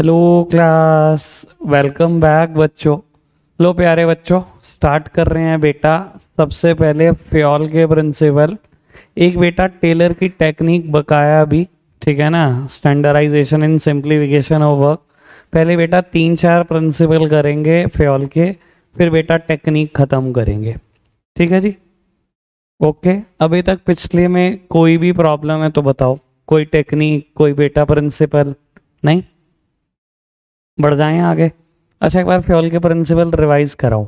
Hello class welcome back बच्चों लो प्यारे बच्चों स्टार्ट कर रहे हैं बेटा सबसे पहले फ्योल के प्रिंसिपल एक बेटा टेलर की टेक्निक बकाया भी ठीक है ना standardisation in simplification of work पहले बेटा तीन चार प्रिंसिपल करेंगे फ्योल के फिर बेटा टेक्निक ख़त्म करेंगे ठीक है जी ओके अभी तक पिछले में कोई भी प्रॉब्लम है तो बताओ कोई टेक्निक कोई बेटा प्रिंसिपल नहीं बढ़ जाए आगे अच्छा एक बार फ्योल के प्रिंसिपल रिवाइज कराओ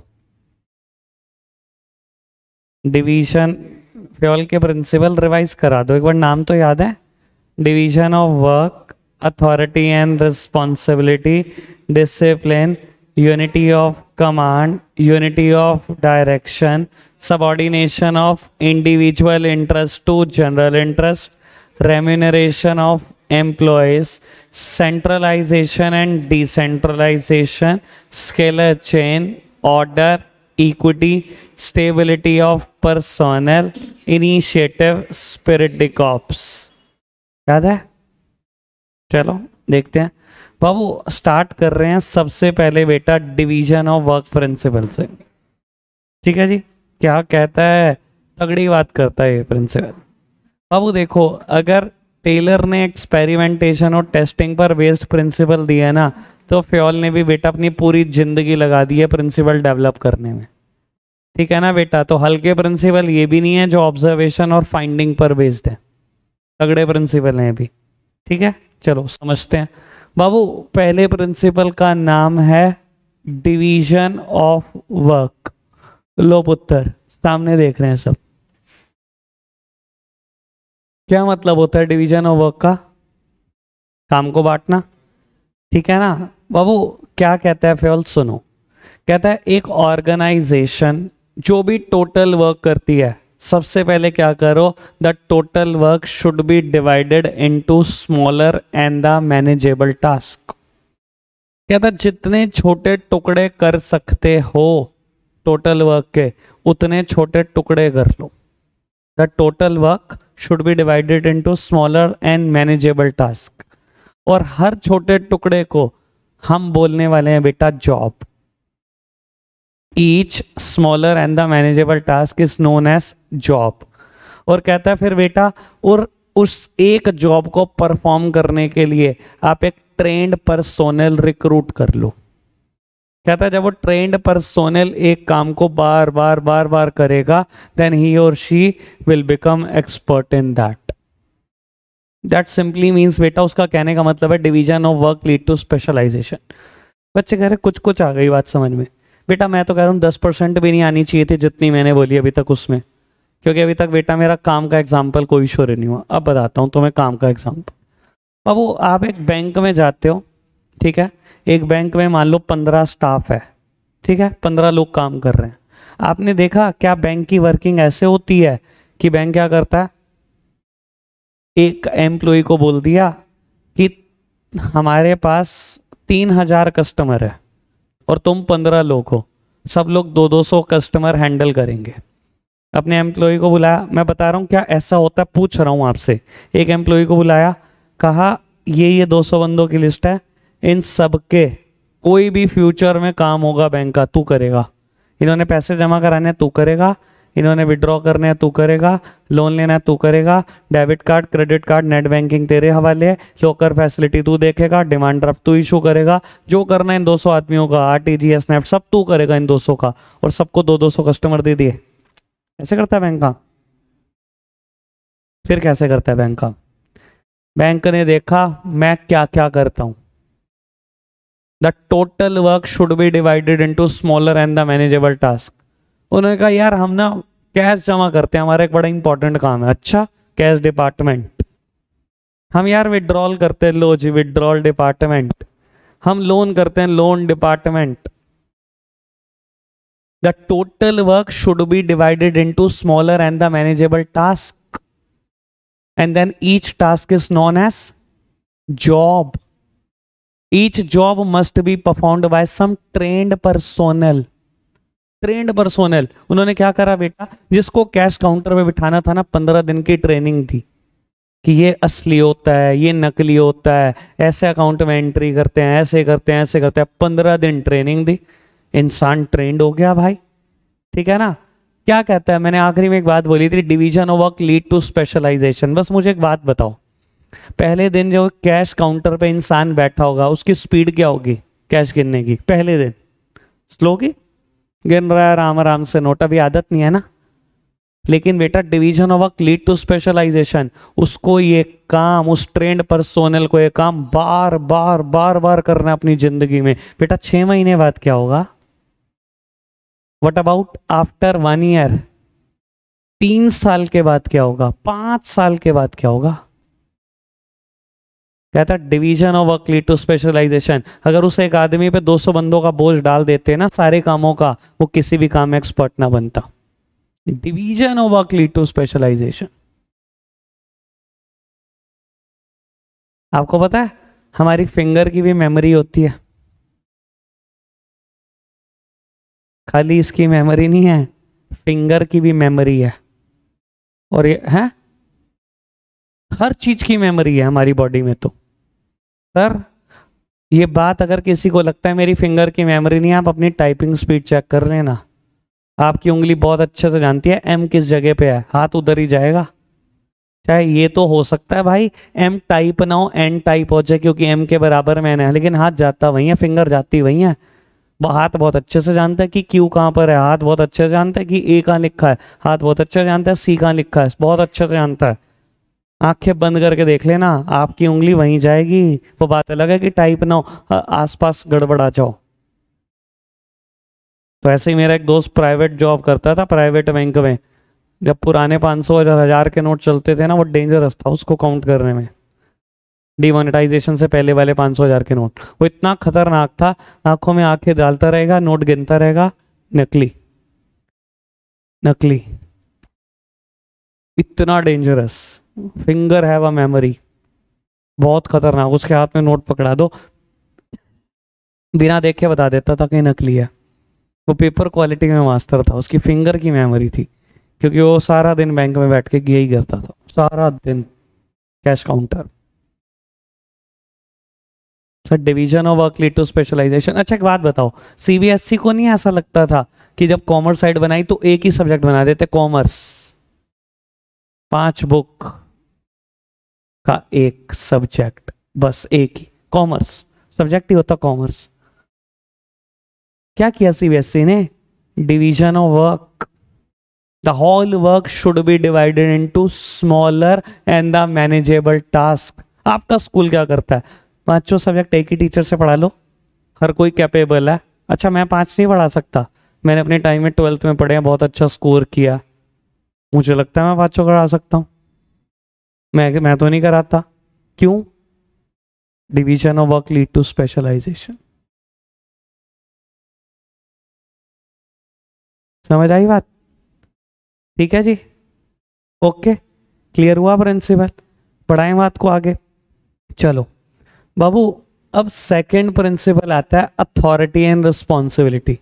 डिवीजन फ्योल के प्रिंसिपल रिवाइज करा दो एक बार नाम तो याद है division of work authority and responsibility discipline unity of command unity of direction subordination of individual interest to general interest remuneration of employees, centralization and decentralization, scalar chain, order, equity, stability of personnel, initiative, spirit decops. याद है चलो देखते हैं बाबू start कर रहे हैं सबसे पहले बेटा डिवीजन ऑफ वर्क प्रिंसिपल से ठीक है जी क्या कहता है तगड़ी बात करता है ये प्रिंसिपल बाबू देखो अगर टेलर ने एक्सपेरिमेंटेशन और टेस्टिंग पर बेस्ड प्रिंसिपल दिया है ना तो फ्योल ने भी बेटा अपनी पूरी जिंदगी लगा दी है प्रिंसिपल डेवलप करने में ठीक है ना बेटा तो हल्के प्रिंसिपल ये भी नहीं है जो ऑब्जर्वेशन और फाइंडिंग पर बेस्ड है तगड़े प्रिंसिपल हैं अभी ठीक है चलो समझते हैं बाबू पहले प्रिंसिपल का नाम है डिवीजन ऑफ वर्क लो पुत्र सामने देख रहे हैं सब क्या मतलब होता है डिवीजन ऑफ वर्क का काम को बांटना ठीक है ना बाबू क्या कहता है फेवल सुनो कहता है एक ऑर्गेनाइजेशन जो भी टोटल वर्क करती है सबसे पहले क्या करो the total work should be divided into smaller and the manageable task कहता जितने छोटे टुकड़े कर सकते हो टोटल वर्क के उतने छोटे टुकड़े कर लो total work should be divided into smaller and manageable task और हर छोटे टुकड़े को हम बोलने वाले हैं बेटा job each smaller and the manageable task is known as job और कहता है फिर बेटा और उस एक जॉब को परफॉर्म करने के लिए आप एक ट्रेंड पर्सोनल रिक्रूट कर लो कहता है जब वो ट्रेंड पर्सोनल एक काम को बार बार बार बार करेगा देन ही और she will become expert in that that simply means बेटा उसका कहने का मतलब है division of work lead to specialisation बच्चे कह रहे कुछ कुछ आ गई बात समझ में बेटा मैं तो कह रहा हूँ दस परसेंट भी नहीं आनी चाहिए थी जितनी मैंने बोली अभी तक उसमें क्योंकि अभी तक बेटा मेरा काम का एग्जाम्पल कोई शोर नहीं हुआ अब बताता हूँ तुम्हें काम का एग्जाम्पल अब वो आप एक बैंक में जाते हो ठीक है एक बैंक में मान लो पंद्रह स्टाफ है ठीक है पंद्रह लोग काम कर रहे हैं आपने देखा क्या बैंक की वर्किंग ऐसे होती है कि बैंक क्या करता है एक एम्प्लॉय को बोल दिया कि हमारे पास तीन हजार कस्टमर है और तुम पंद्रह लोग हो सब लोग दो दो सौ कस्टमर हैंडल करेंगे अपने एम्प्लॉय को बुलाया मैं बता रहा हूँ क्या ऐसा होता है पूछ रहा हूँ आपसे एक एम्प्लॉय को बुलाया कहा ये ये दो सौ बंदों की लिस्ट है इन सब के कोई भी फ्यूचर में काम होगा बैंक का तू करेगा इन्होंने पैसे जमा कराने तू करेगा इन्होंने विड्रॉ करने है तू करेगा लोन लेना है तू करेगा debit card credit card net banking तेरे हवाले है लोकर फैसिलिटी तू देखेगा डिमांड ड्राफ्ट तू इशू करेगा जो करना है इन 200 आदमियों का आर टी नेफ्ट सब तू करेगा इन 200 का और सबको दो दो कस्टमर दे दिए ऐसे करता है बैंक का फिर कैसे करता है बैंक का बैंक ने देखा मैं क्या क्या करता हूँ the total work should be divided into smaller and the manageable task उन्होंने कहा यार हम ना कैश जमा करते हैं हमारा एक बड़ा इंपॉर्टेंट काम है अच्छा कैश डिपार्टमेंट हम यार विड्रॉल करते हैं लो जी विड्रॉल डिपार्टमेंट हम लोन करते हैं loan department the total work should be divided into smaller and the manageable task and then each task is known as job each job must be performed by some trained personnel trained personnel उन्होंने क्या करा बेटा जिसको cash counter में बिठाना था ना पंद्रह दिन की ट्रेनिंग थी कि ये असली होता है ये नकली होता है ऐसे अकाउंट में एंट्री करते हैं ऐसे करते हैं ऐसे करते हैं पंद्रह दिन ट्रेनिंग दी इंसान ट्रेंड हो गया भाई ठीक है ना क्या कहता है मैंने आखिरी में एक बात बोली थी division of work lead to specialisation बस मुझे एक बात बताओ पहले दिन जो कैश काउंटर पे इंसान बैठा होगा उसकी स्पीड क्या होगी कैश गिनने की पहले दिन स्लो की गिन रहा है आराम आराम से नोट अभी आदत नहीं है ना लेकिन बेटा division of work lead to specialisation उसको ये काम उस ट्रेंड पर सोनल को ये काम बार बार बार बार करना अपनी जिंदगी में बेटा छह महीने बाद क्या होगा what about after one year तीन साल के बाद क्या होगा पांच साल के बाद क्या होगा कहता है division of work lead to specialisation अगर उस एक आदमी पे 200 बंदों का बोझ डाल देते हैं ना सारे कामों का वो किसी भी काम में एक्सपर्ट ना बनता division of work lead to specialisation आपको पता है हमारी फिंगर की भी मेमोरी होती है खाली इसकी मेमोरी नहीं है फिंगर की भी मेमोरी है और ये है हर चीज की मेमोरी है हमारी बॉडी में तो सर ये बात अगर किसी को लगता है मेरी फिंगर की मेमोरी नहीं आप अपनी टाइपिंग स्पीड चेक कर लेना आपकी उंगली बहुत अच्छे से जानती है एम किस जगह पे है हाथ उधर ही जाएगा चाहे ये तो हो सकता है भाई एम टाइप ना हो एन टाइप हो जाए क्योंकि एम के बराबर मैन है लेकिन हाथ जाता वहीं है फिंगर जाती वहीं है हाथ बहुत अच्छे से जानता है कि क्यू कहाँ पर है हाथ बहुत अच्छे से जानता है कि ए कहाँ लिखा है हाथ बहुत अच्छे से जानता है सी कहाँ लिखा है बहुत अच्छे से जानता है आंखें बंद करके देख लेना आपकी उंगली वहीं जाएगी वो बात अलग है कि टाइप ना हो आसपास गड़बड़ा जाओ तो ऐसे ही मेरा एक दोस्त प्राइवेट जॉब करता था प्राइवेट बैंक में जब पुराने 500 सौ हज़ार के नोट चलते थे ना वो डेंजरस था उसको काउंट करने में डिमोनिटाइजेशन से पहले वाले 500 हज़ार के नोट वो इतना खतरनाक था आंखों में आंखें डालता रहेगा नोट गिनता रहेगा नकली नकली इतना dangerous finger have a memory बहुत खतरनाक उसके हाथ में नोट पकड़ा दो बिना देखे बता देता था कि नकली है वो पेपर क्वालिटी में मास्टर था उसकी फिंगर की मेमोरी थी क्योंकि वो सारा दिन बैंक में बैठ के यही करता था सारा दिन cash counter sir division of work lead to specialisation अच्छा एक बात बताओ सीबीएसई e को नहीं ऐसा लगता था कि जब कॉमर्स साइड बनाई तो एक ही सब्जेक्ट बना देते कॉमर्स पांच बुक का एक सब्जेक्ट बस एक ही कॉमर्स सब्जेक्ट ही होता कॉमर्स क्या किया सीबीएसई e ने division of work the whole work should be divided into smaller and the manageable task आपका स्कूल क्या करता है पांचों सब्जेक्ट एक ही टीचर से पढ़ा लो हर कोई कैपेबल है अच्छा मैं पांच नहीं पढ़ा सकता मैंने अपने टाइम में ट्वेल्थ में पढ़े बहुत अच्छा स्कोर किया मुझे लगता है मैं पांचों करा सकता हूँ मैं मैं तो नहीं कराता क्यों division of work lead to specialisation समझ आई बात ठीक है जी ओके क्लियर हुआ प्रिंसिपल पढ़ाए बात को आगे चलो बाबू अब सेकंड प्रिंसिपल आता है अथॉरिटी एंड रिस्पॉन्सिबिलिटी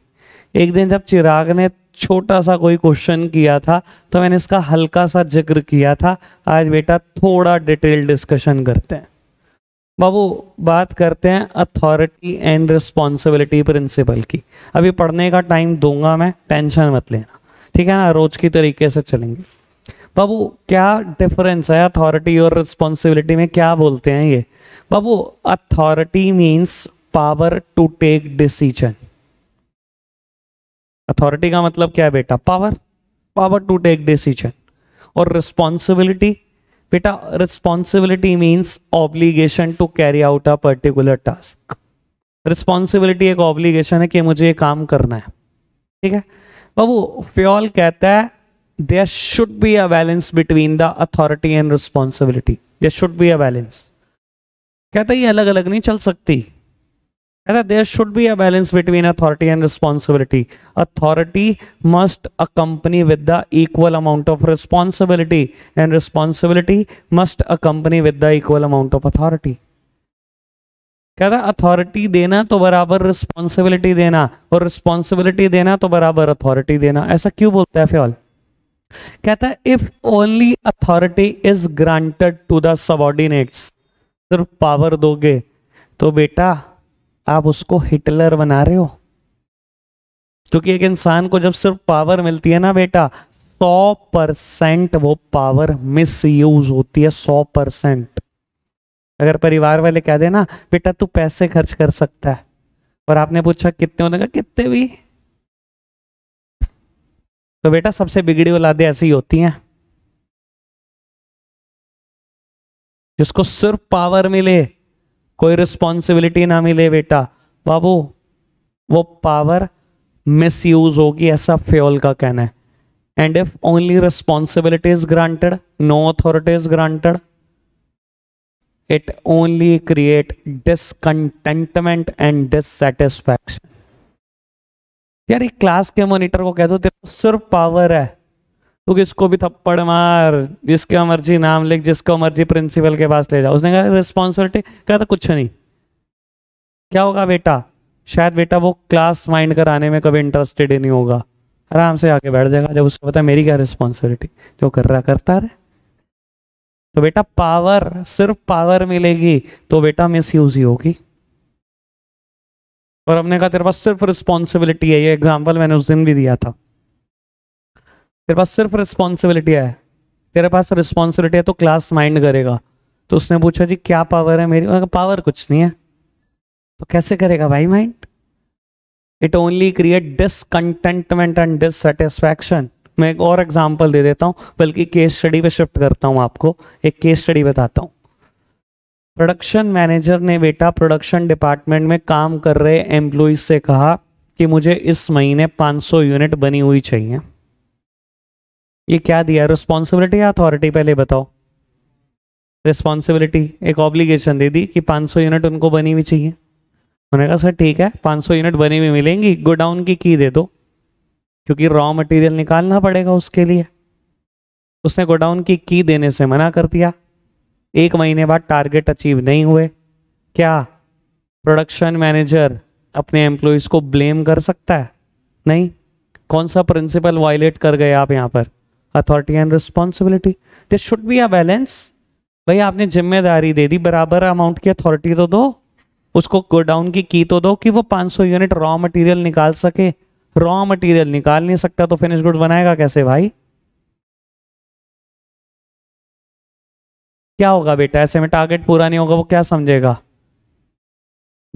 एक दिन जब चिराग ने छोटा सा कोई क्वेश्चन किया था तो मैंने इसका हल्का सा जिक्र किया था आज बेटा थोड़ा डिटेल डिस्कशन करते हैं बाबू बात करते हैं अथॉरिटी एंड रिस्पॉन्सिबिलिटी प्रिंसिपल की अभी पढ़ने का टाइम दूंगा मैं टेंशन मत लेना ठीक है ना रोज की तरीके से चलेंगे बाबू क्या डिफरेंस है अथॉरिटी और रिस्पॉन्सिबिलिटी में क्या बोलते हैं ये बाबू authority means power to take decision authority का मतलब क्या है बेटा power power to take decision और रिस्पॉन्सिबिलिटी बेटा responsibility means obligation to carry out a particular task responsibility एक ऑब्लीगेशन है कि मुझे ये काम करना है ठीक है बाबू फ्योल कहता है there should be a balance between the authority and responsibility there should be a balance कहता है ये अलग अलग नहीं चल सकती कहता there should be a balance between authority and responsibility authority must accompany with the equal amount of responsibility and responsibility must accompany with the equal amount of authority कहता अथॉरिटी देना तो बराबर responsibility देना और responsibility देना तो बराबर authority देना ऐसा क्यों बोलता है फिर कहता है if only authority is granted to the subordinates सिर्फ पावर दोगे तो बेटा आप उसको हिटलर बना रहे हो क्योंकि एक इंसान को जब सिर्फ पावर मिलती है ना बेटा सौ परसेंट वो पावर मिस यूज होती है सौ परसेंट अगर परिवार वाले कह देना बेटा तू पैसे खर्च कर सकता है और आपने पूछा कितने होने का कितने भी तो बेटा सबसे बिगड़ी औलादे ऐसी ही होती हैं जिसको सिर्फ पावर मिले कोई रिस्पॉन्सिबिलिटी ना मिले बेटा बाबू वो पावर मिस यूज होगी ऐसा फ्योल का कहना है and if only responsibility is granted no authority is granted it only create discontentment and dissatisfaction यार एक क्लास के मॉनिटर को कह दो तेरे को सिर्फ पावर है तो किसको भी थप्पड़ मार जिसका मर्जी नाम लिख जिसको मर्जी प्रिंसिपल के पास ले जाओ उसने कहा रिस्पॉन्सिबिलिटी कहा था कुछ नहीं क्या होगा बेटा शायद बेटा वो क्लास माइंड कराने में कभी इंटरेस्टेड ही नहीं होगा आराम से आके बैठ जाएगा जब उसको पता है मेरी क्या रिस्पॉन्सिबिलिटी जो कर रहा करता रहे तो बेटा पावर सिर्फ पावर मिलेगी तो बेटा मिस यूज ही होगी और हमने कहा तेरे पास सिर्फ रिस्पॉन्सिबिलिटी है ये एग्जाम्पल मैंने उस दिन भी दिया था तेरे पास सिर्फ रिस्पॉन्सिबिलिटी है तेरे पास रिस्पॉन्सिबिलिटी है तो क्लास माइंड करेगा तो उसने पूछा जी क्या पावर है मेरी पावर कुछ नहीं है तो कैसे करेगा भाई mind it only create discontentment and dissatisfaction मैं एक और एग्जाम्पल दे देता हूँ बल्कि केस स्टडी पे शिफ्ट करता हूँ आपको एक केस स्टडी बताता हूँ प्रोडक्शन मैनेजर ने बेटा प्रोडक्शन डिपार्टमेंट में काम कर रहे एम्प्लॉज से कहा कि मुझे इस महीने 500 यूनिट बनी हुई चाहिए ये क्या दिया रिस्पॉन्सिबिलिटी या अथॉरिटी पहले बताओ रिस्पॉन्सिबिलिटी एक ऑब्लिगेशन दे दी कि 500 यूनिट उनको बनी हुई चाहिए उन्होंने कहा सर ठीक है 500 यूनिट बनी हुई मिलेंगी गोडाउन की की दे दो क्योंकि रॉ मटेरियल निकालना पड़ेगा उसके लिए उसने गोडाउन की की देने से मना कर दिया एक महीने बाद टारगेट अचीव नहीं हुए क्या प्रोडक्शन मैनेजर अपने एम्प्लॉयज़ को ब्लेम कर सकता है नहीं कौन सा प्रिंसिपल वायलेट कर गए आप यहाँ पर authority and responsibility this should be a balance भाई आपने जिम्मेदारी दे दी बराबर अमाउंट की अथॉरिटी तो दो उसको गोडाउन की की तो दो कि वो 500 यूनिट रॉ मटेरियल निकाल सके रॉ मटेरियल निकाल नहीं सकता तो फिनिश गुड बनाएगा कैसे भाई क्या होगा बेटा ऐसे में टारगेट पूरा नहीं होगा वो क्या समझेगा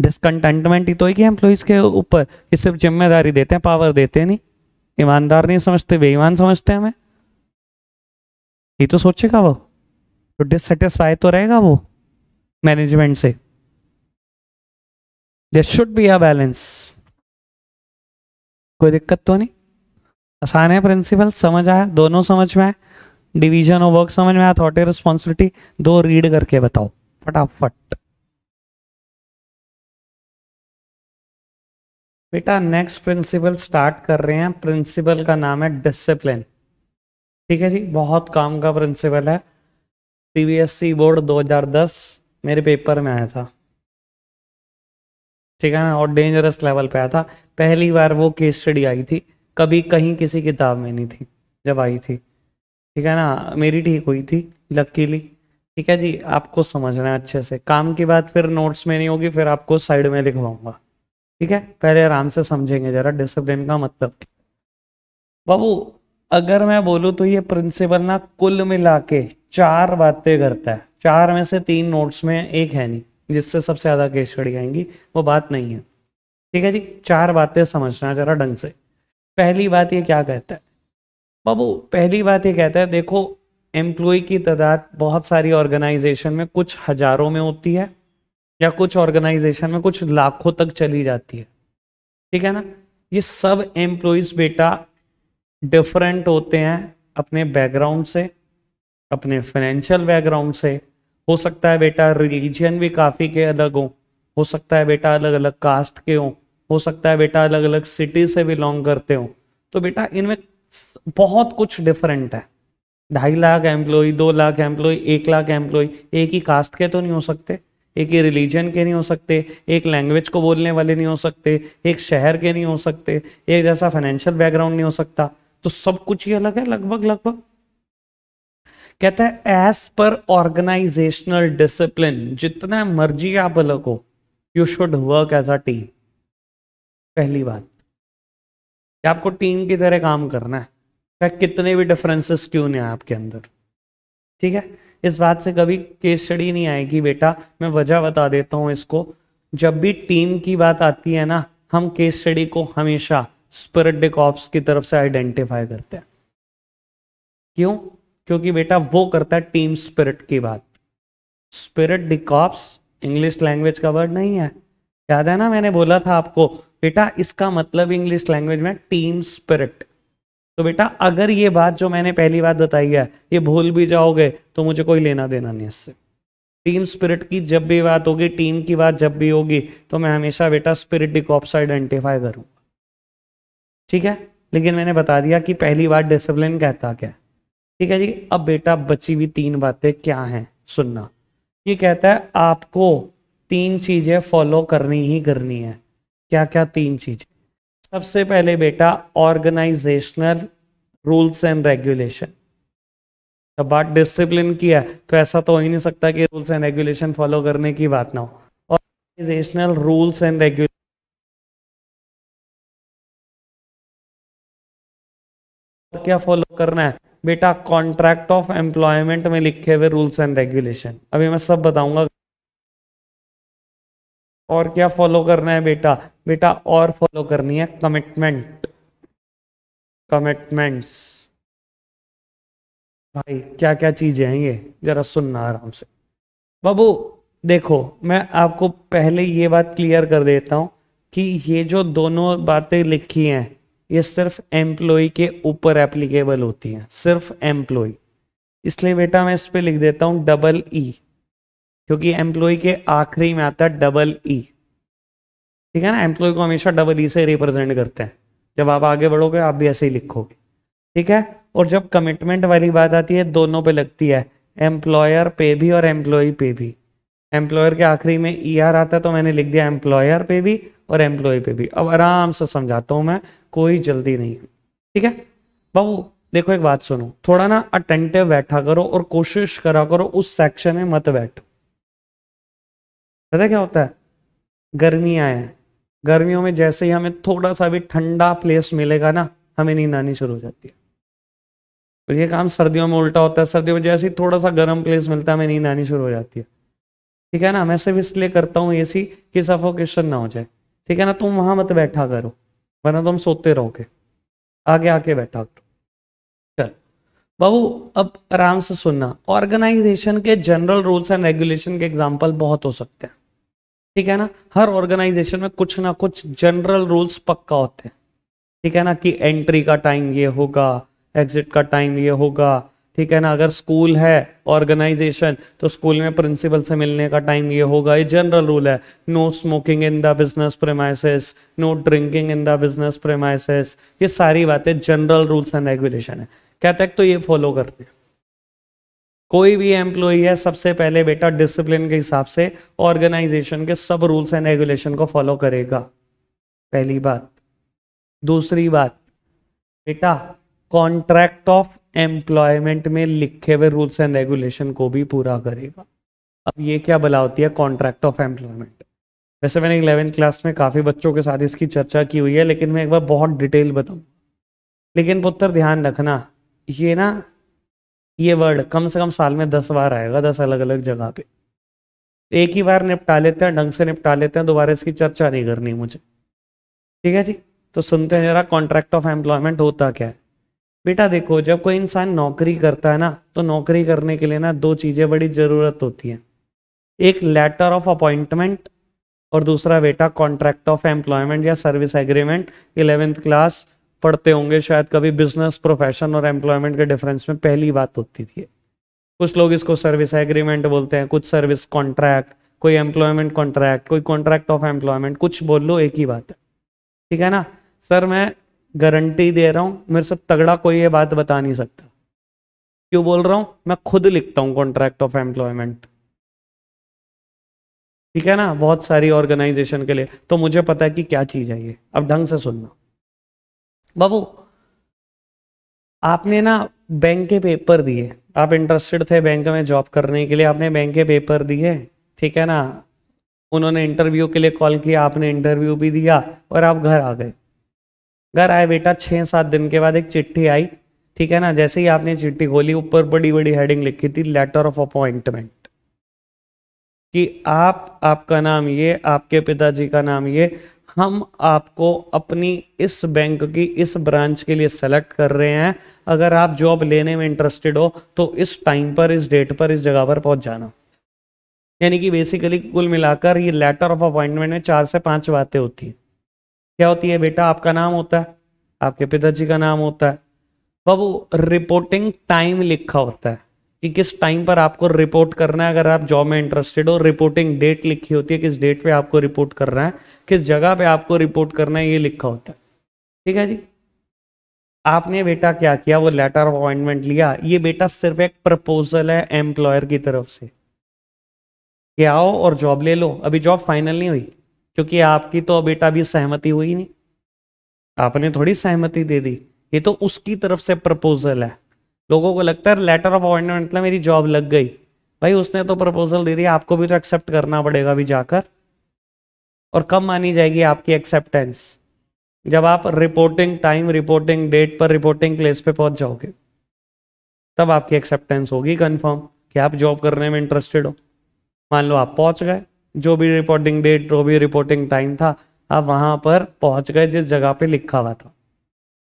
डिसकंटेंटमेंट ही तो है एम्प्लॉज के ऊपर कि सिर्फ जिम्मेदारी देते हैं पावर देते नहीं ईमानदार नहीं समझते बेईमान समझते हैं हमें ये तो सोचेगा वो तो डिससेटिस्फाई तो रहेगा वो मैनेजमेंट से there should be a balance कोई दिक्कत तो नहीं आसान है प्रिंसिपल समझ आया दोनों समझ में आए डिवीजन और वर्क समझ में आया थॉट रिस्पॉन्सिबिलिटी दो रीड करके बताओ फटाफट बेटा नेक्स्ट प्रिंसिपल स्टार्ट कर रहे हैं प्रिंसिपल का नाम है डिसिप्लिन ठीक है जी बहुत काम का प्रिंसिपल है सी बोर्ड 2010 मेरे पेपर में आया था ठीक है ना और डेंजरस लेवल पे आया था पहली बार वो केस स्टडी आई थी कभी कहीं किसी किताब में नहीं थी जब आई थी ठीक है ना मेरी ठीक हुई थी लकीली ठीक है जी आपको समझना अच्छे से काम की बात फिर नोट्स में नहीं होगी फिर आपको साइड में लिखवाऊंगा ठीक है पहले आराम से समझेंगे जरा डिसिप्लिन का मतलब बाबू अगर मैं बोलूँ तो ये प्रिंसिपल ना कुल मिला के चार बातें करता है चार में से तीन नोट्स में एक है नहीं जिससे सबसे ज़्यादा केस चढ़ जाएंगी वो बात नहीं है ठीक है जी चार बातें समझना जरा ढंग से पहली बात ये क्या कहता है बाबू पहली बात ये कहता है देखो एम्प्लॉय की तादाद बहुत सारी ऑर्गेनाइजेशन में कुछ हजारों में होती है या कुछ ऑर्गेनाइजेशन में कुछ लाखों तक चली जाती है ठीक है ना ये सब एम्प्लॉयज बेटा डिफरेंट होते हैं अपने बैकग्राउंड से अपने फाइनेंशियल बैकग्राउंड से हो सकता है बेटा रिलीजन भी काफ़ी के अलग हो हो सकता है बेटा अलग अलग कास्ट के हों हो सकता है बेटा अलग अलग सिटी से बिलोंग करते हो तो बेटा इनमें बहुत कुछ डिफरेंट है ढाई लाख एम्प्लॉय दो लाख एम्प्लॉय एक लाख एम्प्लॉय एक ही कास्ट के तो नहीं हो सकते एक ही रिलीजन के नहीं हो सकते एक लैंग्वेज को बोलने वाले नहीं हो सकते एक शहर के नहीं हो सकते एक जैसा फाइनेंशियल बैकग्राउंड नहीं हो सकता तो सब कुछ ही अलग है लगभग लगभग कहता है एज पर ऑर्गेनाइजेशनल डिसिप्लिन जितना मर्जी आप अलग हो you should work as a team पहली बात कि आपको टीम की तरह काम करना है क्या कितने भी डिफरेंसेस क्यों नहीं आए आपके अंदर ठीक है इस बात से कभी केस स्टडी नहीं आएगी बेटा मैं वजह बता देता हूं इसको जब भी टीम की बात आती है ना हम केस स्टडी को हमेशा स्पिरिटिक ऑप्स की तरफ से आइडेंटिफाई करते हैं क्यों क्योंकि बेटा वो करता है टीम स्पिरिट की बात स्पिरिट डिकॉप्स इंग्लिश लैंग्वेज का वर्ड नहीं है याद है ना मैंने बोला था आपको बेटा इसका मतलब इंग्लिश लैंग्वेज में टीम स्पिरिट तो बेटा अगर ये बात जो मैंने पहली बात बताई है ये भूल भी जाओगे तो मुझे कोई लेना देना नहीं इससे टीम स्पिरिट की जब भी बात होगी टीम की बात जब भी होगी तो मैं हमेशा बेटा स्पिरिट डिकॉप्स आइडेंटिफाई करूंगा ठीक है लेकिन मैंने बता दिया कि पहली बार डिसिप्लिन कहता क्या ठीक है जी अब बेटा बची हुई तीन बातें क्या हैं सुनना ये कहता है आपको तीन चीजें फॉलो करनी ही करनी है क्या क्या तीन चीजें सबसे पहले बेटा ऑर्गेनाइजेशनल रूल्स एंड रेगुलेशन जब बात डिसिप्लिन की है तो ऐसा तो हो ही नहीं सकता कि रूल्स एंड रेगुलेशन फॉलो करने की बात ना हो ऑर्गेनाइजेशनल रूल्स एंड रेगुलेशन क्या फॉलो करना है बेटा कॉन्ट्रैक्ट ऑफ एम्प्लॉयमेंट में लिखे हुए रूल्स एंड रेगुलेशन अभी मैं सब बताऊंगा और क्या फॉलो करना है बेटा बेटा और फॉलो करनी है कमिटमेंट कमिटमेंट्स भाई क्या क्या चीजें हैं ये जरा सुनना आराम से बाबू देखो मैं आपको पहले ये बात क्लियर कर देता हूं कि ये जो दोनों बातें लिखी हैं ये सिर्फ एम्प्लॉय के ऊपर एप्लीकेबल होती है सिर्फ एम्प्लॉय इसलिए बेटा मैं इस पर लिख देता हूं डबल ई क्योंकि एम्प्लॉय के आखिरी में आता है डबल ई e। ठीक है ना एम्प्लॉय को हमेशा डबल ई e से रिप्रेजेंट करते हैं जब आप आगे बढ़ोगे आप भी ऐसे ही लिखोगे ठीक है और जब कमिटमेंट वाली बात आती है दोनों पे लगती है एम्प्लॉयर पे भी और एम्प्लॉय पे भी एम्प्लॉयर के आखिरी में ई e ER आर आता तो मैंने लिख दिया एम्प्लॉयर पे भी और एम्प्लॉय पे भी अब आराम से समझाता हूँ मैं कोई जल्दी नहीं ठीक है बाबू देखो एक बात सुनो थोड़ा ना अटेंटिव बैठा करो और कोशिश करा करो उस सेक्शन में मत बैठो पता क्या होता है गर्मी आए गर्मियों में जैसे ही हमें थोड़ा सा भी ठंडा प्लेस मिलेगा ना हमें नींद आनी शुरू हो जाती है और ये काम सर्दियों में उल्टा होता है सर्दियों में जैसे ही थोड़ा सा गर्म प्लेस मिलता है हमें नींद आनी शुरू हो जाती है ठीक है ना मैं सिर्फ इसलिए करता हूँ ए सी कि सफोकेशन ना हो जाए ठीक है ना तुम वहां मत बैठा करो वरना तुम सोते रहोगे आगे आके बैठा करो चल बाबू अब आराम से सुनना ऑर्गेनाइजेशन के जनरल रूल्स एंड रेगुलेशन के एग्जाम्पल बहुत हो सकते हैं ठीक है ना हर ऑर्गेनाइजेशन में कुछ ना कुछ जनरल रूल्स पक्का होते हैं ठीक है ना कि एंट्री का टाइम ये होगा एग्जिट का टाइम ये होगा ठीक है ना अगर स्कूल है ऑर्गेनाइजेशन तो स्कूल में प्रिंसिपल से मिलने का टाइम ये होगा ये जनरल रूल है no smoking in the business premises no drinking in the business premises ये सारी बातें जनरल रूल्स एंड रेगुलेशन है क्या तक तो ये फॉलो करते हैं कोई भी एम्प्लॉई है सबसे पहले बेटा डिसिप्लिन के हिसाब से ऑर्गेनाइजेशन के सब रूल्स एंड रेगुलेशन को फॉलो करेगा पहली बात दूसरी बात बेटा कॉन्ट्रैक्ट ऑफ एम्प्लॉयमेंट में लिखे हुए रूल्स एंड रेगुलेशन को भी पूरा करेगा अब ये क्या बला होती है कॉन्ट्रैक्ट ऑफ एम्प्लॉयमेंट वैसे मैंने इलेवेंथ क्लास में काफ़ी बच्चों के साथ इसकी चर्चा की हुई है लेकिन मैं एक बार बहुत डिटेल बताऊँ लेकिन पुत्र ध्यान रखना ये ना ये वर्ड कम से कम साल में दस बार आएगा दस अलग अलग जगह पे एक ही बार निपटा लेते हैं ढंग से निपटा लेते हैं दोबारा इसकी चर्चा नहीं करनी मुझे ठीक है जी तो सुनते हैं जरा कॉन्ट्रैक्ट ऑफ एम्प्लॉयमेंट होता क्या है बेटा देखो जब कोई इंसान नौकरी करता है ना तो नौकरी करने के लिए ना दो चीज़ें बड़ी ज़रूरत होती है एक लेटर ऑफ अपॉइंटमेंट और दूसरा बेटा कॉन्ट्रैक्ट ऑफ एम्प्लॉयमेंट या सर्विस एग्रीमेंट इलेवेंथ क्लास पढ़ते होंगे शायद कभी बिजनेस प्रोफेशन और एम्प्लॉयमेंट के डिफरेंस में पहली बात होती थी कुछ लोग इसको सर्विस एग्रीमेंट बोलते हैं कुछ सर्विस कॉन्ट्रैक्ट कोई एम्प्लॉयमेंट कॉन्ट्रैक्ट कोई कॉन्ट्रैक्ट ऑफ एम्प्लॉयमेंट कुछ बोल लो एक ही बात है ठीक है ना सर मैं गारंटी दे रहा हूँ मेरे से तगड़ा कोई ये बात बता नहीं सकता क्यों बोल रहा हूँ मैं खुद लिखता हूँ कॉन्ट्रैक्ट ऑफ एम्प्लॉयमेंट ठीक है ना बहुत सारी ऑर्गेनाइजेशन के लिए तो मुझे पता है कि क्या चीज़ है ये अब ढंग से सुनना बाबू आपने ना बैंक के पेपर दिए आप इंटरेस्टेड थे बैंक में जॉब करने के लिए आपने बैंक के पेपर दिए ठीक है ना उन्होंने इंटरव्यू के लिए कॉल किया आपने इंटरव्यू भी दिया और आप घर आ गए घर आए बेटा छः सात दिन के बाद एक चिट्ठी आई ठीक है ना जैसे ही आपने चिट्ठी खोली ऊपर बड़ी बड़ी हेडिंग लिखी थी लेटर ऑफ अपॉइंटमेंट कि आप आपका नाम ये आपके पिताजी का नाम ये हम आपको अपनी इस बैंक की इस ब्रांच के लिए सेलेक्ट कर रहे हैं अगर आप जॉब लेने में इंटरेस्टेड हो तो इस टाइम पर इस डेट पर इस जगह पर पहुंच जाना यानी कि बेसिकली कुल मिलाकर ये लेटर ऑफ अपॉइंटमेंट में चार से पांच बातें होती हैं क्या होती है बेटा आपका नाम होता है आपके पिताजी का नाम होता है बाबू रिपोर्टिंग टाइम लिखा होता है कि किस टाइम पर आपको रिपोर्ट करना है अगर आप जॉब में इंटरेस्टेड हो रिपोर्टिंग डेट लिखी होती है किस डेट पे आपको रिपोर्ट करना है किस जगह पे आपको रिपोर्ट करना है ये लिखा होता है ठीक है जी आपने बेटा क्या किया वो लेटर ऑफ अपॉइंटमेंट लिया ये बेटा सिर्फ एक प्रपोजल है एम्प्लॉयर की तरफ से कि आओ और जॉब ले लो अभी जॉब फाइनल नहीं हुई क्योंकि आपकी तो बेटा अभी सहमति हुई नहीं आपने थोड़ी सहमति दे दी ये तो उसकी तरफ से प्रपोजल है लोगों को लगता है लेटर ऑफ अपॉइंटमेंट मतलब मेरी जॉब लग गई भाई उसने तो प्रपोजल दे दिया आपको भी तो एक्सेप्ट करना पड़ेगा अभी जाकर और कब मानी जाएगी आपकी एक्सेप्टेंस जब आप रिपोर्टिंग टाइम रिपोर्टिंग डेट पर रिपोर्टिंग प्लेस पे पहुंच जाओगे तब आपकी एक्सेप्टेंस होगी कंफर्म कि आप जॉब करने में इंटरेस्टेड हो मान लो आप पहुंच गए जो भी रिपोर्टिंग डेट जो भी रिपोर्टिंग टाइम था आप वहां पर पहुंच गए जिस जगह पे लिखा हुआ था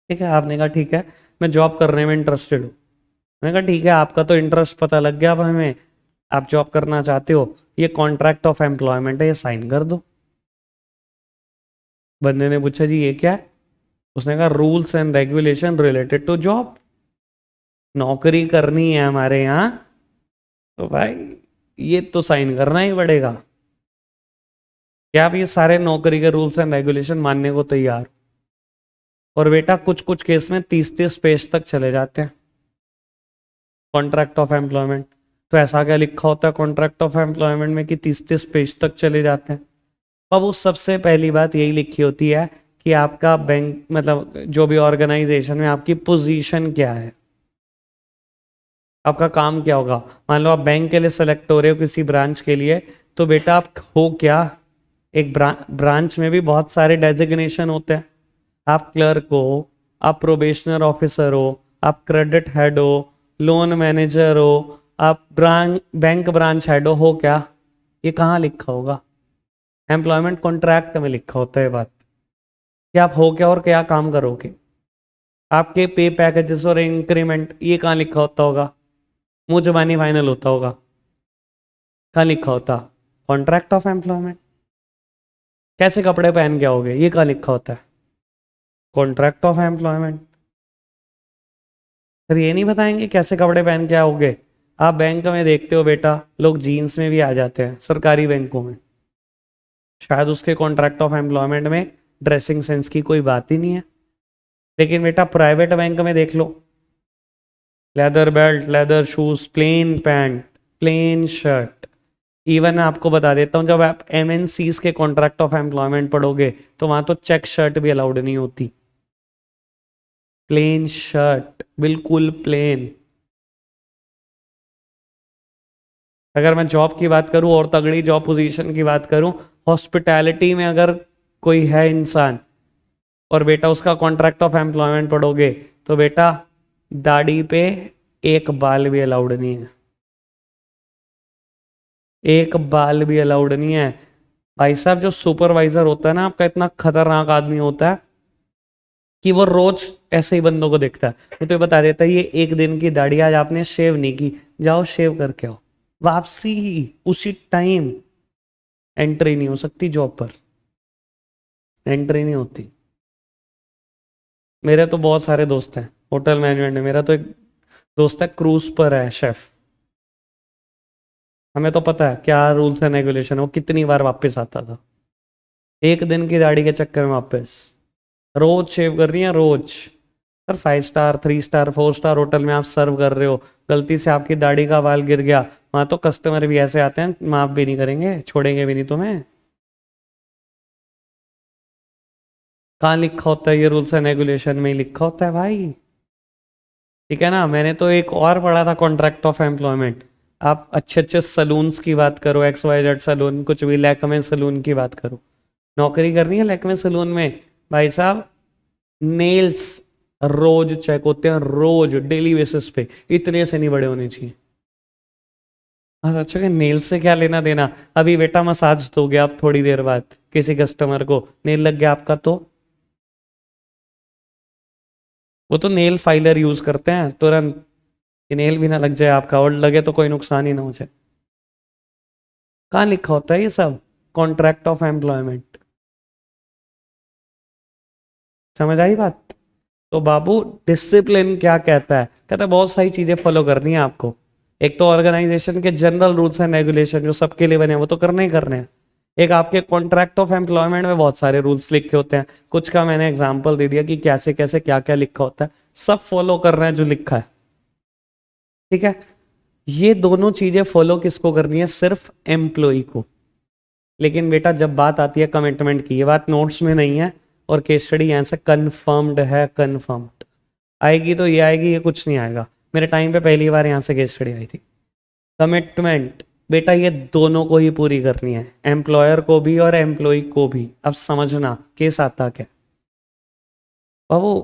ठीक है आपने कहा ठीक है मैं जॉब करने में इंटरेस्टेड हूँ मैंने कहा ठीक है आपका तो इंटरेस्ट पता लग गया अब हमें आप जॉब करना चाहते हो ये कॉन्ट्रैक्ट ऑफ एम्प्लॉयमेंट है ये साइन कर दो बंदे ने पूछा जी ये क्या है उसने कहा rules and regulation related to job नौकरी करनी है हमारे यहाँ तो भाई ये तो साइन करना ही पड़ेगा क्या आप ये सारे नौकरी के रूल्स एंड रेगुलेशन मानने को तैयार और बेटा कुछ कुछ केस में तीस तीस पेज तक चले जाते हैं कॉन्ट्रैक्ट ऑफ एम्प्लॉयमेंट तो ऐसा क्या लिखा होता है कॉन्ट्रैक्ट ऑफ एम्प्लॉयमेंट में कि तीस तीस पेज तक चले जाते हैं अब उस सबसे पहली बात यही लिखी होती है कि आपका बैंक मतलब जो भी ऑर्गेनाइजेशन में आपकी पोजीशन क्या है आपका काम क्या होगा मान लो आप बैंक के लिए सेलेक्ट हो रहे हो किसी ब्रांच के लिए तो बेटा आप हो क्या एक ब्रा, ब्रांच में भी बहुत सारे डेजिग्नेशन होते हैं आप क्लर्क हो आप प्रोबेशनर ऑफिसर हो आप क्रेडिट हेड हो लोन मैनेजर हो आप ब्रांच बैंक ब्रांच हेड हो, क्या ये कहाँ लिखा होगा एम्प्लॉयमेंट कॉन्ट्रैक्ट में लिखा होता है बात कि आप हो क्या और क्या काम करोगे आपके पे पैकेजेस और इंक्रीमेंट ये कहाँ लिखा होता होगा मुझे जबानी फाइनल होता होगा कहाँ लिखा होता कॉन्ट्रैक्ट ऑफ एम्प्लॉयमेंट कैसे कपड़े पहन के आओगे ये क्या लिखा होता है कॉन्ट्रैक्ट ऑफ एम्प्लॉयमेंट फिर ये नहीं बताएंगे कैसे कपड़े पहन के आओगे आप बैंक में देखते हो बेटा लोग जीन्स में भी आ जाते हैं सरकारी बैंकों में शायद उसके कॉन्ट्रैक्ट ऑफ एम्प्लॉयमेंट में ड्रेसिंग सेंस की कोई बात ही नहीं है लेकिन बेटा प्राइवेट बैंक में देख लो leather belt leather shoes plain pants plain shirt even आपको बता देता हूँ जब आप एम एन के कॉन्ट्रैक्ट ऑफ एम्प्लॉयमेंट पढ़ोगे तो वहां तो चेक शर्ट भी अलाउड नहीं होती प्लेन शर्ट बिल्कुल प्लेन अगर मैं जॉब की बात करूं और तगड़ी जॉब पोजीशन की बात करूं हॉस्पिटैलिटी में अगर कोई है इंसान और बेटा उसका कॉन्ट्रैक्ट ऑफ एम्प्लॉयमेंट पढ़ोगे तो बेटा दाढ़ी पे एक बाल भी अलाउड नहीं है एक बाल भी अलाउड नहीं है भाई साहब जो सुपरवाइजर होता है ना आपका इतना खतरनाक आदमी होता है कि वो रोज ऐसे ही बंदों को देखता है वो तो बता देता है ये एक दिन की दाढ़ी आज आपने शेव नहीं की जाओ शेव करके आओ वापसी ही उसी टाइम एंट्री नहीं हो सकती जॉब पर एंट्री नहीं होती मेरे तो बहुत सारे दोस्त हैं होटल मैनेजमेंट में मेरा तो एक दोस्त है क्रूज पर है शेफ हमें तो पता है क्या रूल्स एंड रेगुलेशन है वो कितनी बार वापस आता था एक दिन की दाढ़ी के चक्कर में वापस रोज शेव कर रही हैं रोज sir five star three star four star hotel में आप सर्व कर रहे हो गलती से आपकी दाढ़ी का बाल गिर गया वहाँ तो कस्टमर भी ऐसे आते हैं माफ भी नहीं करेंगे छोड़ेंगे भी नहीं तुम्हें कहाँ लिखा होता है ये रूल्स एंड रेगुलेशन में ही लिखा होता है भाई ठीक है ना मैंने तो एक और पढ़ा था कॉन्ट्रैक्ट ऑफ एम्प्लॉयमेंट आप अच्छे अच्छे सलून्स की बात करो एक्स वाई जेड सलून कुछ भी लैकमे सलून की बात करो नौकरी करनी है लैकमे सलून में भाई साहब नेल्स रोज चेक होते हैं रोज डेली बेसिस पे इतने से नहीं बड़े होने चाहिए अच्छा हाँ, नेल से क्या लेना देना अभी बेटा मसाज दोगे आप थोड़ी देर बाद किसी कस्टमर को नेल लग गया आपका तो वो तो नेल फाइलर यूज करते हैं तुरंत नेल भी ना लग जाए आपका और लगे तो कोई नुकसान ही ना हो जाए कहाँ लिखा होता है ये सब कॉन्ट्रैक्ट ऑफ एम्प्लॉयमेंट समझ आई बात तो बाबू डिसिप्लिन क्या कहता है कहता है बहुत सारी चीजें फॉलो करनी है आपको एक तो ऑर्गेनाइजेशन के जनरल रूल्स एंड रेगुलेशन जो सबके लिए बने हैं वो तो करने ही करने हैं एक आपके कॉन्ट्रैक्ट ऑफ एम्प्लॉयमेंट में बहुत सारे रूल्स लिखे होते हैं कुछ का मैंने एग्जाम्पल दे दिया कि कैसे कैसे क्या क्या लिखा होता है सब फॉलो कर रहे हैं जो लिखा है ठीक है ये दोनों चीजें फॉलो किसको करनी है सिर्फ एम्प्लॉय को लेकिन बेटा जब बात आती है कमिटमेंट की ये बात नोट्स में नहीं है और केस स्टडी यहां से कन्फर्म्ड है कन्फर्म्ड आएगी तो ये आएगी ये कुछ नहीं आएगा मेरे टाइम पे पहली बार यहाँ से केस स्टडी आई थी कमिटमेंट बेटा ये दोनों को ही पूरी करनी है एम्प्लॉयर को भी और एम्प्लॉय को भी अब समझना केस आता क्या बाबू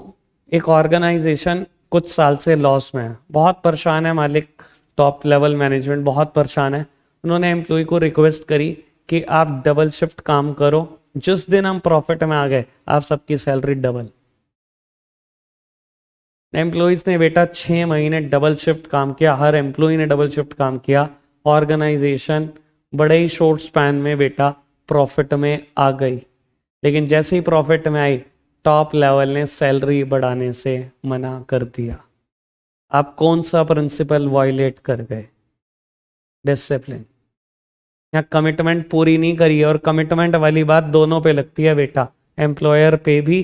एक ऑर्गेनाइजेशन कुछ साल से लॉस में है बहुत परेशान है मालिक टॉप लेवल मैनेजमेंट बहुत परेशान है उन्होंने एम्प्लॉय को रिक्वेस्ट करी कि आप डबल शिफ्ट काम करो जिस दिन हम प्रॉफिट में आ गए आप सबकी सैलरी डबल एम्प्लॉयज ने बेटा छः महीने डबल शिफ्ट काम किया हर एम्प्लॉय ने डबल शिफ्ट काम किया ऑर्गेनाइजेशन बड़े ही शॉर्ट स्पैन में बेटा प्रॉफिट में आ गई लेकिन जैसे ही प्रॉफिट में आई टॉप लेवल ने सैलरी बढ़ाने से मना कर दिया आप कौन सा प्रिंसिपल वायलेट कर गए डिसिप्लिन या कमिटमेंट पूरी नहीं करी है और कमिटमेंट वाली बात दोनों पे लगती है बेटा एम्प्लॉयर पे भी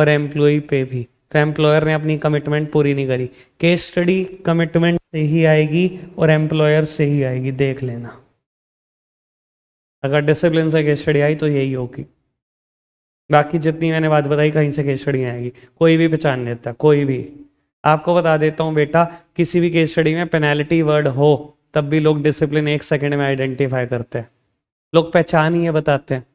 और एम्प्लॉय पे भी तो एम्प्लॉयर ने अपनी कमिटमेंट पूरी नहीं करी केस स्टडी कमिटमेंट से ही आएगी और एम्प्लॉयर से ही आएगी देख लेना अगर डिसिप्लिन से केस स्टडी आई तो यही होगी बाकी जितनी मैंने बात बताई कहीं से केस स्टडी आएगी कोई भी पहचान लेता कोई भी आपको बता देता हूँ बेटा किसी भी केस स्टडी में पेनल्टी वर्ड हो तब भी लोग डिसिप्लिन एक सेकंड में आइडेंटिफाई करते हैं लोग पहचान ही ये बताते हैं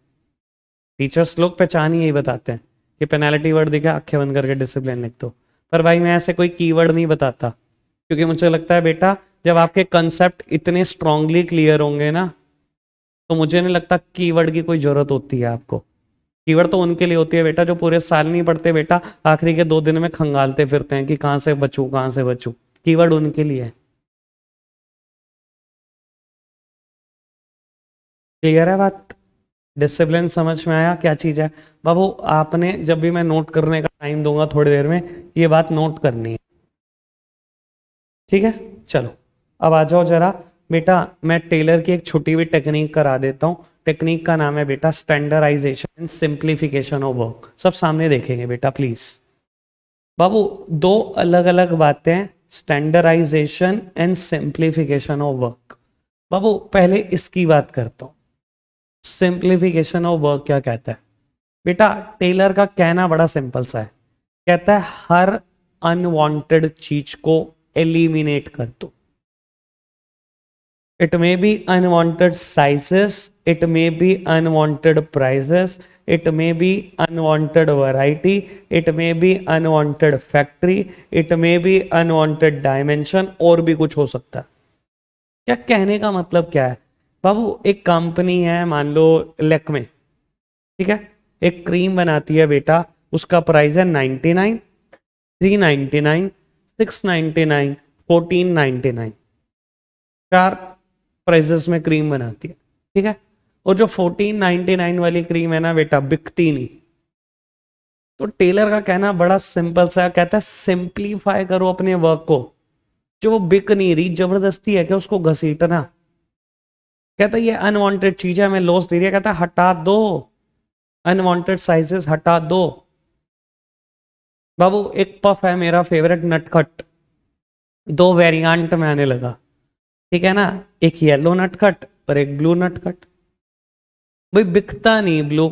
टीचर्स लोग पहचान ही यही बताते हैं कि पेनल्टी वर्ड दिखा आंखें बंद करके डिसिप्लिन लिख दो पर भाई मैं ऐसे कोई की नहीं बताता क्योंकि मुझे लगता है बेटा जब आपके कंसेप्ट इतने स्ट्रांगली क्लियर होंगे ना तो मुझे नहीं लगता कीवर्ड की कोई ज़रूरत होती है आपको कीवर तो उनके लिए होती है बेटा जो पूरे साल नहीं पढ़ते बेटा आखिरी के दो दिन में खंगालते फिरते हैं कि कहां से बचू कहां से बचू कीवर्ड उनके लिए है क्लियर है बात डिसिप्लिन समझ में आया क्या चीज़ है बाबू आपने जब भी मैं नोट करने का टाइम दूंगा थोड़ी देर में ये बात नोट करनी है ठीक है चलो अब आ जाओ जरा बेटा मैं टेलर की एक छोटी हुई टेक्निक करा देता हूँ टेक्निक का नाम है बेटा standardization and simplification of work सब सामने देखेंगे बेटा प्लीज बाबू दो अलग अलग बातें standardization and simplification of work बाबू पहले इसकी बात करता हूँ सिंप्लीफिकेशन ऑफ वर्क क्या कहता है बेटा टेलर का कहना बड़ा सिंपल सा है कहता है हर अनवांटेड चीज को एलिमिनेट कर दो It may be unwanted sizes. It may be unwanted prices. It may be unwanted variety. It may be unwanted factory. It may be unwanted dimension. और भी कुछ हो सकता है क्या कहने का मतलब क्या है बाबू एक कंपनी है मान लो लेक में ठीक है एक क्रीम बनाती है बेटा उसका प्राइस है ninety nine three ninety nine six ninety nine fourteen ninety nine चार प्राइजेस में क्रीम बनाती है ठीक है और जो 1499 वाली क्रीम है ना बेटा बिकती नहीं तो टेलर का कहना बड़ा सिंपल सा कहता है सिंप्लीफाई करो अपने वर्क को जो बिक नहीं रही जबरदस्ती है क्या उसको घसीटना कहता ये अनवांटेड चीज है मैं लॉस दे रही है कहता हटा दो अनवांटेड साइजेस हटा दो बाबू एक पफ है मेरा फेवरेट नटखट दो वेरिएंट में आने लगा ठीक है ना एक येलो नटखट और एक ब्लू नटखट भाई बिकता नहीं ब्लू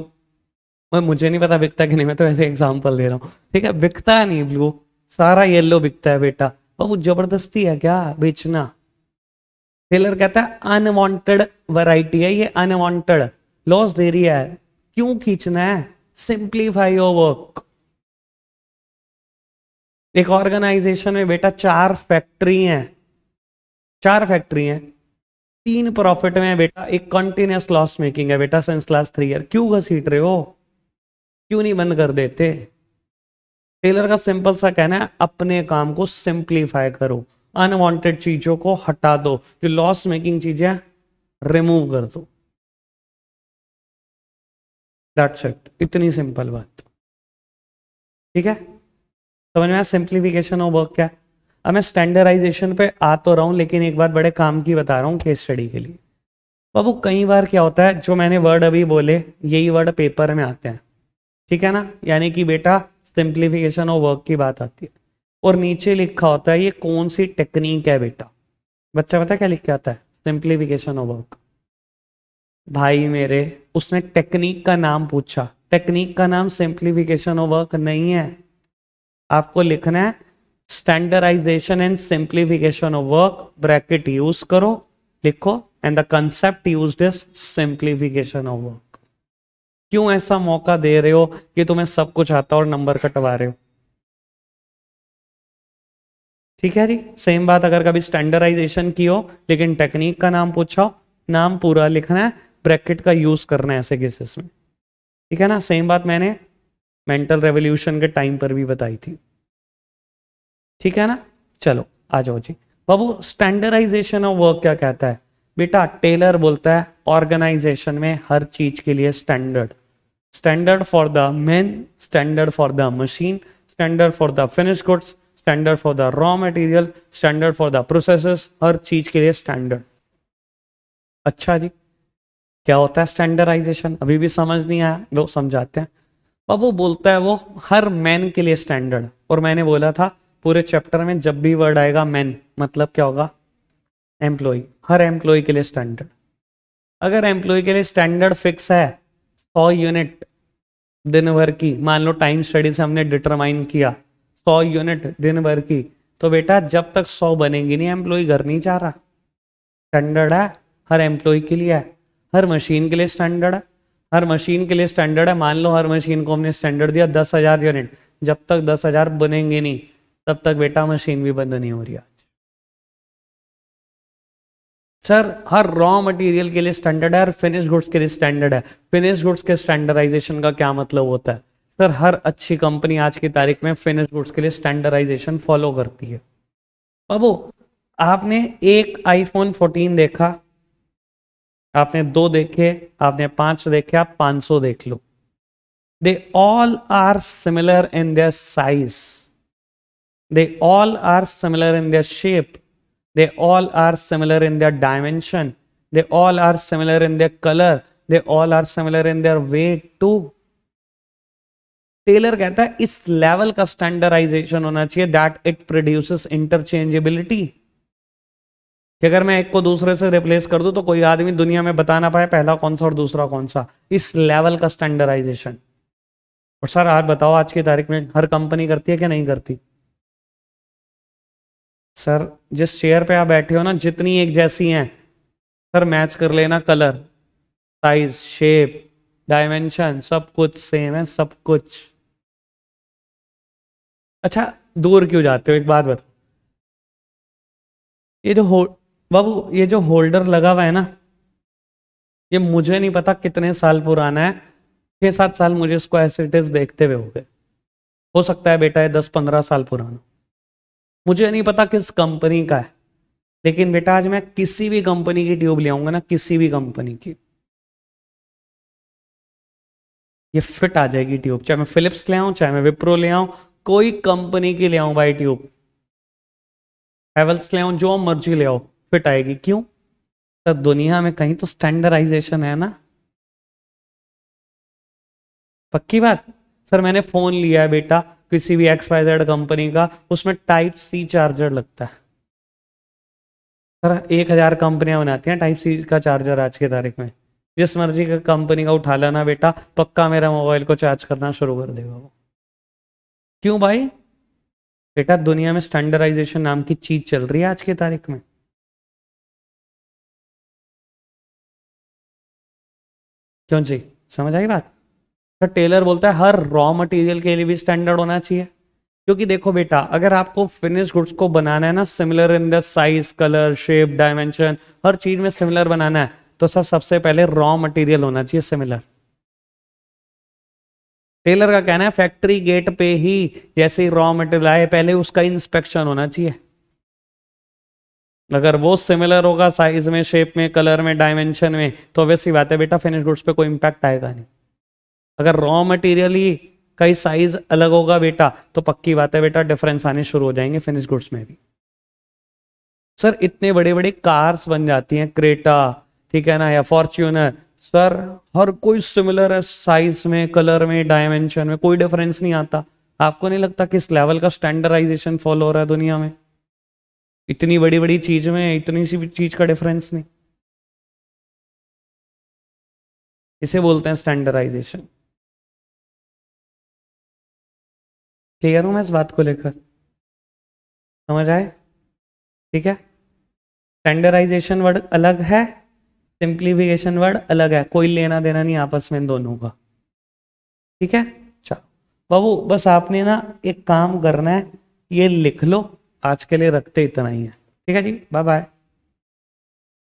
मैं मुझे नहीं पता बिकता कि नहीं मैं तो ऐसे एग्जाम्पल दे रहा हूँ ठीक है बिकता नहीं ब्लू सारा येलो बिकता है बेटा बाबू जबरदस्ती है क्या बेचना टेलर कहता है अनवांटेड वैरायटी है ये अनवांटेड लॉस दे रही है क्यों खींचना है सिंप्लीफाई योर वर्क एक ऑर्गेनाइजेशन में बेटा चार फैक्ट्री हैं चार फैक्ट्री हैं तीन प्रॉफिट में बेटा एक कंटिन्यूस लॉस मेकिंग है बेटा सेंस क्लास थ्री ईयर क्यों घसीट रहे हो क्यों नहीं बंद कर देते टेलर का सिंपल सा कहना है अपने काम को सिंप्लीफाई करो अनवांटेड चीजों को हटा दो जो लॉस मेकिंग चीजें रिमूव कर दो दैट्स इट इतनी सिंपल बात ठीक है समझ में सिंप्लीफिकेशन ऑफ वर्क क्या है अब मैं स्टैंडर्डाइजेशन पे आ तो रहा हूँ लेकिन एक बात बड़े काम की बता रहा हूँ केस स्टडी के लिए बाबू कई बार क्या होता है जो मैंने वर्ड अभी बोले यही वर्ड पेपर में आते हैं ठीक है ना यानी कि बेटा सिंप्लीफिकेशन और वर्क की बात आती है और नीचे लिखा होता है ये कौन सी टेक्निक है बेटा बच्चा पता क्या लिख के आता है सिंप्लीफिकेशन और वर्क भाई मेरे उसने टेक्निक का नाम पूछा टेक्निक का नाम सिंप्लीफिकेशन और वर्क नहीं है आपको लिखना है standardization and simplification of work bracket use करो लिखो and the concept use is simplification of work क्यों ऐसा मौका दे रहे हो कि तुम्हें सब कुछ आता और नंबर कटवा रहे हो ठीक है जी सेम बात अगर कभी स्टैंडर्डाइजेशन की हो लेकिन टेक्निक का नाम पूछा नाम पूरा लिखना है ब्रैकेट का यूज करना है ऐसे केसेस में ठीक है ना सेम बात मैंने मेंटल रेवोल्यूशन के टाइम पर भी बताई थी ठीक है ना चलो आ जाओ जी बाबू स्टैंडर्डाइजेशन ऑफ वर्क क्या कहता है बेटा टेलर बोलता है ऑर्गेनाइजेशन में हर चीज के लिए standard standard for the men standard for the machine standard for the finish goods standard for the raw material standard for the process हर चीज के लिए स्टैंडर्ड अच्छा जी क्या होता है स्टैंडर्डाइजेशन अभी भी समझ नहीं आया लोग समझाते हैं बाबू बोलता है वो हर मैन के लिए स्टैंडर्ड और मैंने बोला था पूरे चैप्टर में जब भी वर्ड आएगा मैन मतलब क्या होगा एम्प्लॉय हर एम्प्लॉय के लिए स्टैंडर्ड अगर एम्प्लॉय के लिए स्टैंडर्ड फिक्स है सौ यूनिट दिन भर की मान लो टाइम स्टडी से हमने डिटरमाइन किया सौ यूनिट दिन भर की तो बेटा जब तक सौ बनेगी नहीं एम्प्लॉय घर नहीं जा रहा स्टैंडर्ड है हर एम्प्लॉय के लिए है हर मशीन के लिए स्टैंडर्ड है हर मशीन के लिए स्टैंडर्ड है मान लो हर मशीन को हमने स्टैंडर्ड दिया दस हजार यूनिट जब तक दस हजार बनेंगे नहीं तब तक बेटा मशीन भी बंद नहीं हो रही आज सर हर रॉ मटेरियल के लिए स्टैंडर्ड है और फिनिश गुड्स के लिए स्टैंडर्ड है फिनिश गुड्स के स्टैंडर्डाइजेशन का क्या मतलब होता है सर हर अच्छी कंपनी आज की तारीख में फिनिश गुड्स के लिए स्टैंडर्डाइजेशन फॉलो करती है बाबू आपने एक आईफोन 14 देखा आपने दो देखे आपने पांच देखे आप 500 देख लो they all are similar in their size They all are similar in their shape. They all are similar in their dimension. They all are similar in their color. They all are similar in their weight too. Taylor कहता है इस level का standardisation होना चाहिए that it produces interchangeability कि अगर मैं एक को दूसरे से रिप्लेस कर दूं तो कोई आदमी दुनिया में बता ना पाए पहला कौन सा और दूसरा कौन सा इस लेवल का स्टैंडर्डाइजेशन और सर आज बताओ आज की तारीख में हर कंपनी करती है कि नहीं करती सर जिस चेयर पे आप बैठे हो ना जितनी एक जैसी हैं सर मैच कर लेना कलर साइज शेप डायमेंशन सब कुछ सेम है सब कुछ अच्छा दूर क्यों जाते हो एक बात बताओ ये जो हो बाबू ये जो होल्डर लगा हुआ है ना ये मुझे नहीं पता कितने साल पुराना है छह सात साल मुझे इसको एसिडिस देखते हुए हो गए हो सकता है बेटा ये दस पंद्रह साल पुराना मुझे नहीं पता किस कंपनी का है लेकिन बेटा आज मैं किसी भी कंपनी की ट्यूब ले आऊंगा ना किसी भी कंपनी की ये फिट आ जाएगी ट्यूब चाहे मैं फिलिप्स ले आऊं चाहे मैं विप्रो ले आऊं कोई कंपनी की ले आऊं भाई ट्यूब हेवल्स ले आऊं जो मर्जी ले आओ फिट आएगी क्यों सर दुनिया में कहीं तो स्टैंडर्डाइजेशन है ना पक्की बात सर मैंने फोन लिया है बेटा किसी भी एक्स वाई जेड कंपनी का उसमें टाइप सी चार्जर लगता है एक हजार कंपनियां बनाती हैं टाइप सी का चार्जर आज की तारीख में जिस मर्जी का कंपनी का उठा लेना बेटा पक्का मेरा मोबाइल को चार्ज करना शुरू कर देगा वो क्यों भाई बेटा दुनिया में स्टैंडर्डाइजेशन नाम की चीज चल रही है आज की तारीख में क्यों जी समझ आई बात तो टेलर बोलता है हर रॉ मटेरियल के लिए भी स्टैंडर्ड होना चाहिए क्योंकि देखो बेटा अगर आपको फिनिश गुड्स को बनाना है ना similar in the size colour shape dimension हर चीज में सिमिलर बनाना है तो सर सबसे पहले रॉ मटेरियल होना चाहिए सिमिलर टेलर का कहना है फैक्ट्री गेट पे ही जैसे ही रॉ मटेरियल आए पहले उसका इंस्पेक्शन होना चाहिए अगर वो सिमिलर होगा साइज में शेप में कलर में डायमेंशन में तो वैसी बात है बेटा फिनिश गुड्स पे कोई इंपैक्ट आएगा नहीं अगर रॉ मटेरियल ही कई साइज अलग होगा बेटा तो पक्की बात है बेटा डिफरेंस आने शुरू हो जाएंगे फिनिश गुड्स में भी सर इतने बड़े बड़े कार्स बन जाती हैं क्रेटा ठीक है ना या फॉर्च्यूनर सर हर कोई सिमिलर है साइज में कलर में डायमेंशन में कोई डिफरेंस नहीं आता आपको नहीं लगता किस लेवल का स्टैंडर्डाइजेशन फॉलो हो रहा है दुनिया में इतनी बड़ी बड़ी चीज में इतनी सी चीज का डिफरेंस नहीं इसे बोलते हैं स्टैंडर्डाइजेशन क्लियर हूँ मैं इस बात को लेकर समझ आए ठीक है स्टैंडर्डाइजेशन वर्ड अलग है सिंप्लीफिकेशन वर्ड अलग है कोई लेना देना नहीं आपस में इन दोनों का ठीक है चलो बाबू बस आपने ना एक काम करना है ये लिख लो आज के लिए रखते इतना ही है ठीक है जी बाय बाय